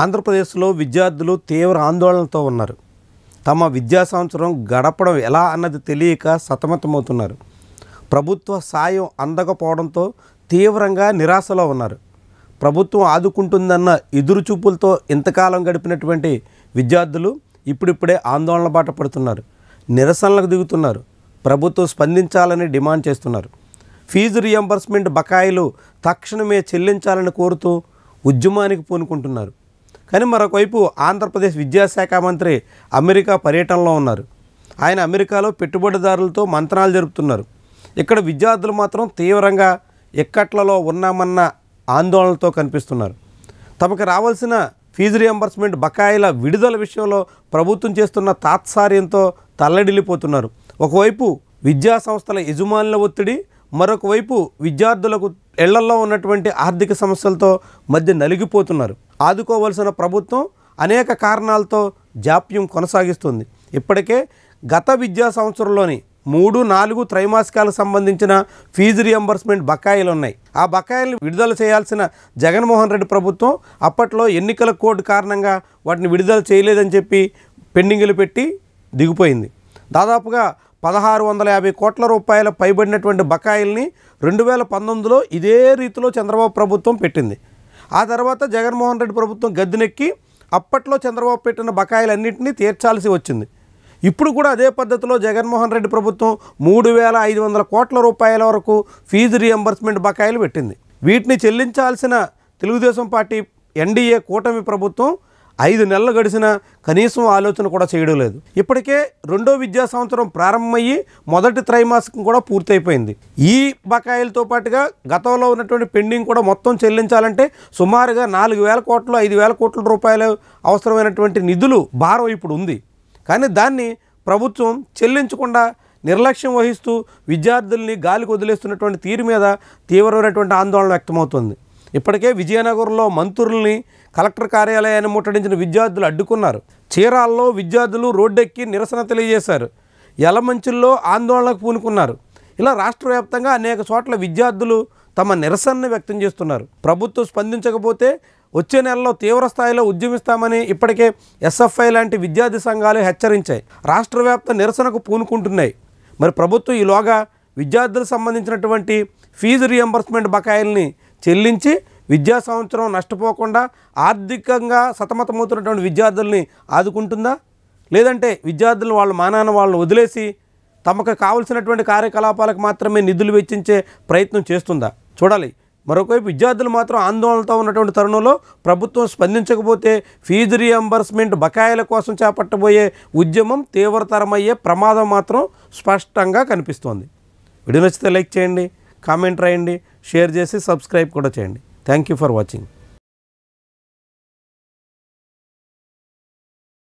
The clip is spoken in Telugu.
ఆంధ్రప్రదేశ్లో విద్యార్థులు తీవ్ర ఆందోళనతో ఉన్నారు తమ విద్యా సంవత్సరం గడపడం ఎలా అన్నది తెలియక సతమతమవుతున్నారు ప్రభుత్వ సాయం అందకపోవడంతో తీవ్రంగా నిరాశలో ఉన్నారు ప్రభుత్వం ఆదుకుంటుందన్న ఎదురు చూపులతో ఇంతకాలం గడిపినటువంటి విద్యార్థులు ఇప్పుడిప్పుడే ఆందోళన బాట పడుతున్నారు నిరసనలకు దిగుతున్నారు ప్రభుత్వం స్పందించాలని డిమాండ్ చేస్తున్నారు ఫీజు రియంబర్స్మెంట్ బకాయిలు తక్షణమే చెల్లించాలని కోరుతూ ఉద్యమానికి పూనుకుంటున్నారు కానీ మరొకవైపు ఆంధ్రప్రదేశ్ విద్యాశాఖ మంత్రి అమెరికా పర్యటనలో ఉన్నారు ఆయన అమెరికాలో పెట్టుబడిదారులతో మంత్రాలు జరుపుతున్నారు ఇక్కడ విద్యార్థులు మాత్రం తీవ్రంగా ఎక్కట్లలో ఉన్నామన్న ఆందోళనతో కనిపిస్తున్నారు తమకు రావాల్సిన ఫీజు రియంబర్స్మెంట్ బకాయిల విడుదల విషయంలో ప్రభుత్వం చేస్తున్న తాత్సార్యంతో తల్లడిల్లిపోతున్నారు ఒకవైపు విద్యా సంస్థల యజమానుల ఒత్తిడి మరొకవైపు విద్యార్థులకు ఇళ్లల్లో ఉన్నటువంటి ఆర్థిక సమస్యలతో మధ్య నలిగిపోతున్నారు ఆదుకోవలసిన ప్రభుత్వం అనేక కారణాలతో జాప్యం కొనసాగిస్తుంది ఇప్పటికే గత విద్యా సంవత్సరంలోని మూడు నాలుగు త్రైమాసికాలకు సంబంధించిన ఫీజు రియంబర్స్మెంట్ బకాయిలు ఉన్నాయి ఆ బకాయిలు విడుదల చేయాల్సిన జగన్మోహన్ రెడ్డి ప్రభుత్వం అప్పట్లో ఎన్నికల కోడ్ కారణంగా వాటిని విడుదల చేయలేదని చెప్పి పెండింగ్లు పెట్టి దిగిపోయింది దాదాపుగా పదహారు వందల యాభై కోట్ల రూపాయల పైబడినటువంటి బకాయిల్ని రెండు వేల పంతొమ్మిదిలో ఇదే రీతిలో చంద్రబాబు ప్రభుత్వం పెట్టింది ఆ తర్వాత జగన్మోహన్ రెడ్డి ప్రభుత్వం గద్దెనెక్కి అప్పట్లో చంద్రబాబు పెట్టిన బకాయిలన్నింటినీ తీర్చాల్సి వచ్చింది ఇప్పుడు కూడా అదే పద్ధతిలో జగన్మోహన్ రెడ్డి ప్రభుత్వం మూడు వేల ఐదు వందల కోట్ల రూపాయల వరకు ఫీజు రియంబర్స్మెంట్ బకాయిలు పెట్టింది వీటిని చెల్లించాల్సిన తెలుగుదేశం పార్టీ ఎన్డీఏ కూటమి ప్రభుత్వం ఐదు నెలలు గడిచిన కనీసం ఆలోచన కూడా చేయడం లేదు ఇప్పటికే రెండో విద్యా సంవత్సరం ప్రారంభమయ్యి మొదటి త్రైమాసికం కూడా పూర్తయిపోయింది ఈ బకాయిలతో పాటుగా గతంలో ఉన్నటువంటి పెండింగ్ కూడా మొత్తం చెల్లించాలంటే సుమారుగా నాలుగు వేల కోట్లు ఐదు వేల కోట్ల రూపాయలు అవసరమైనటువంటి నిధులు భారం ఇప్పుడు ఉంది కానీ దాన్ని ప్రభుత్వం చెల్లించకుండా నిర్లక్ష్యం వహిస్తూ విద్యార్థుల్ని గాలికి వదిలేస్తున్నటువంటి తీరు మీద తీవ్రమైనటువంటి ఆందోళన వ్యక్తమవుతుంది ఇప్పటికే విజయనగరంలో మంత్రుల్ని కలెక్టర్ కార్యాలయాన్ని ముట్టడించిన విద్యార్థులు అడ్డుకున్నారు చీరాల్లో విద్యార్థులు రోడ్డెక్కి నిరసన తెలియజేశారు ఎలమంచుల్లో ఆందోళనకు పూనుకున్నారు ఇలా రాష్ట్ర వ్యాప్తంగా అనేక చోట్ల విద్యార్థులు తమ నిరసనను వ్యక్తం చేస్తున్నారు ప్రభుత్వం స్పందించకపోతే వచ్చే నెలలో తీవ్ర స్థాయిలో ఉద్యమిస్తామని ఇప్పటికే ఎస్ఎఫ్ఐ లాంటి విద్యార్థి సంఘాలు హెచ్చరించాయి రాష్ట్ర వ్యాప్త నిరసనకు పూనుకుంటున్నాయి మరి ప్రభుత్వం ఈలోగా విద్యార్థులకు సంబంధించినటువంటి ఫీజు రియంబర్స్మెంట్ బకాయిల్ని చెల్లించి విద్యా సంవత్సరం నష్టపోకుండా ఆర్థికంగా సతమతమవుతున్నటువంటి విద్యార్థుల్ని ఆదుకుంటుందా లేదంటే విద్యార్థులను వాళ్ళు మానాన వాళ్ళని వదిలేసి తమకు కావలసినటువంటి కార్యకలాపాలకు మాత్రమే నిధులు వెచ్చించే ప్రయత్నం చేస్తుందా చూడాలి మరొకవైపు విద్యార్థులు మాత్రం ఆందోళనతో ఉన్నటువంటి తరుణంలో ప్రభుత్వం స్పందించకపోతే ఫీజు రియంబర్స్మెంట్ బకాయిల కోసం చేపట్టబోయే ఉద్యమం తీవ్రతరమయ్యే ప్రమాదం మాత్రం స్పష్టంగా కనిపిస్తోంది వీడియో నచ్చితే లైక్ చేయండి కామెంట్ రాయండి షేర్ చేసి సబ్స్క్రైబ్ కూడా చేయండి థ్యాంక్ ఫర్ వాచింగ్